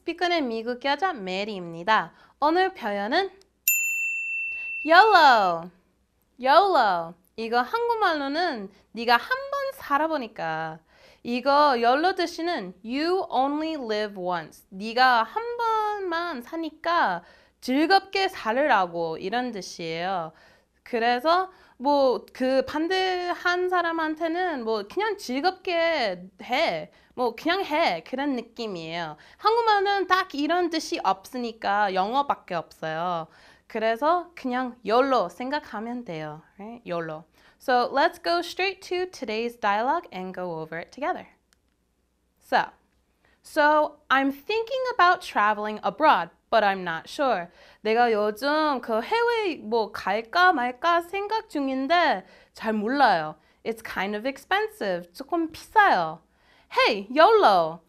스피커는 미국 여자 메리입니다. 오늘 표현은 YOLO, YOLO. 이거 한국말로는 네가 한 번 살아보니까 이거 YOLO 뜻이 You only live once. 네가 한 번만 사니까 즐겁게 살으라고 이런 뜻이에요. 그래서 뭐 그 반대한 사람한테는 뭐 그냥 즐겁게 해. 뭐 그냥 해. 그런 느낌이에요. 한국말은 딱 이런 뜻이 없으니까 영어밖에 없어요. 그래서 그냥 열로 생각하면 돼요. 열로. 네, so let's go straight to today's dialogue and go over it together. So So I'm thinking about traveling abroad, but I'm not sure. 내가 요즘 그 해외 뭐 갈까 말까 생각 중인데 잘 몰라요. It's kind of expensive. 조금 비싸요. Hey, YOLO.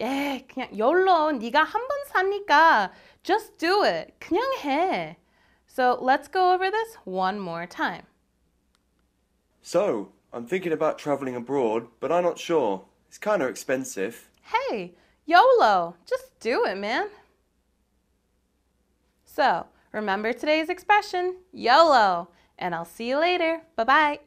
에, 그냥 YOLO. 네가 한 번 사니까 just do it. 그냥 해. So let's go over this one more time. So, I'm thinking about traveling abroad, but I'm not sure. It's kind of expensive. Hey, YOLO, just do it, man. So remember today's expression, YOLO, and I'll see you later. Bye-bye.